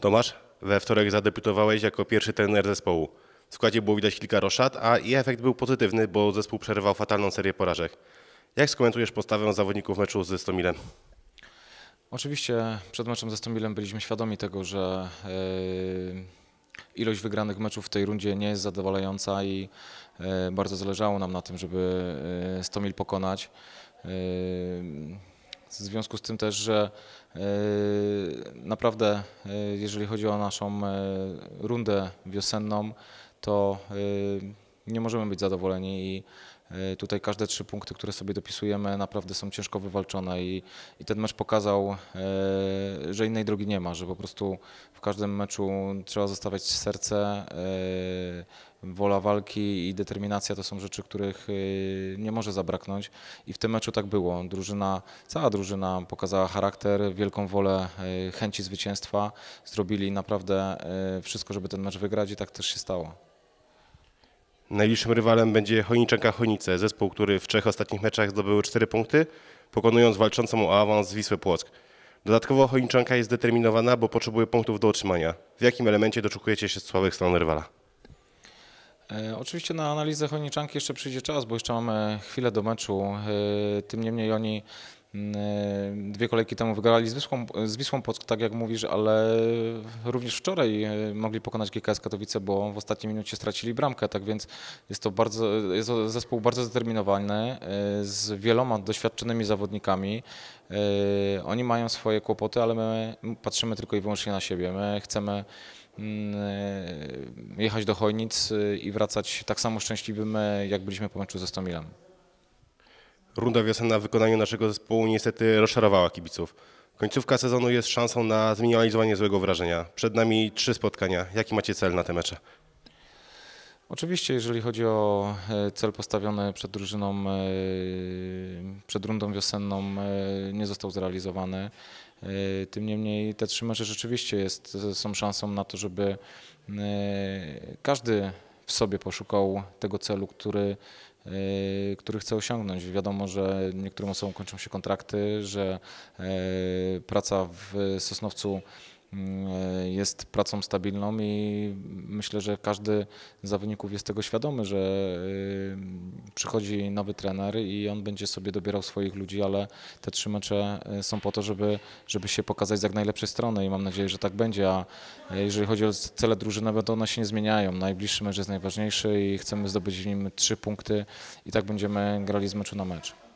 Tomasz, we wtorek zadebiutowałeś jako pierwszy trener zespołu. W składzie było widać kilka roszad, a i efekt był pozytywny, bo zespół przerwał fatalną serię porażek. Jak skomentujesz postawę zawodników meczu z Stomilem? Oczywiście przed meczem ze Stomilem byliśmy świadomi tego, że e, ilość wygranych meczów w tej rundzie nie jest zadowalająca i e, bardzo zależało nam na tym, żeby e, Stomil pokonać. W związku z tym też, że e, naprawdę e, jeżeli chodzi o naszą e, rundę wiosenną, to nie możemy być zadowoleni i e, tutaj każde trzy punkty, które sobie dopisujemy naprawdę są ciężko wywalczone i, i ten mecz pokazał, e, że innej drogi nie ma, że po prostu w każdym meczu trzeba zostawiać serce, e, wola walki i determinacja to są rzeczy, których nie może zabraknąć i w tym meczu tak było. Drużyna, cała drużyna pokazała charakter, wielką wolę chęci zwycięstwa, zrobili naprawdę wszystko, żeby ten mecz wygrać i tak też się stało. Najbliższym rywalem będzie Chojniczanka Chojnice, zespół, który w trzech ostatnich meczach zdobył cztery punkty, pokonując walczącą o awans Wisłę Płock. Dodatkowo Chojniczanka jest zdeterminowana, bo potrzebuje punktów do utrzymania. W jakim elemencie doczekujecie się słabych stron rywala? E, oczywiście na analizę Chojniczanki jeszcze przyjdzie czas, bo jeszcze mamy chwilę do meczu. E, tym niemniej oni Yy, dwie kolejki temu wygrali z Wisłą, z Wisłą Płock, tak jak mówisz, ale również wczoraj yy, mogli pokonać GKS Katowice, bo w ostatniej minucie stracili bramkę, tak więc jest to bardzo, jest to zespół bardzo zdeterminowany, yy, z wieloma doświadczonymi zawodnikami. Oni mają swoje kłopoty, ale my patrzymy tylko i wyłącznie na siebie. My chcemy jechać do Chojnic i wracać tak samo szczęśliwym, jak byliśmy po meczu ze Stomilem runda wiosenna w wykonaniu naszego zespołu niestety rozczarowała kibiców. Końcówka sezonu jest szansą na zminimalizowanie złego wrażenia. Przed nami trzy spotkania. Jaki macie cel na te mecze? Oczywiście, jeżeli chodzi o e, cel postawiony przed drużyną, e, przed rundą wiosenną, e, nie został zrealizowany. Tym niemniej te trzy mecze rzeczywiście jest, są szansą na to, żeby każdy w sobie poszukał tego celu, który, e, który chce osiągnąć. Wiadomo, że niektórym osobom kończą się kontrakty, że e, praca w Sosnowcu mm, e, jest pracą stabilną i myślę, że każdy z zawodników jest tego świadomy, że przychodzi nowy trener i on będzie sobie dobierał swoich ludzi, ale te trzy mecze y, są po to, żeby, żeby się pokazać z jak najlepszej strony i mam nadzieję, że tak będzie, a jeżeli chodzi o cele drużyny, to one się nie zmieniają. Najbliższy mecz jest najważniejszy i chcemy zdobyć w nim trzy punkty i tak będziemy grali z meczu na mecz.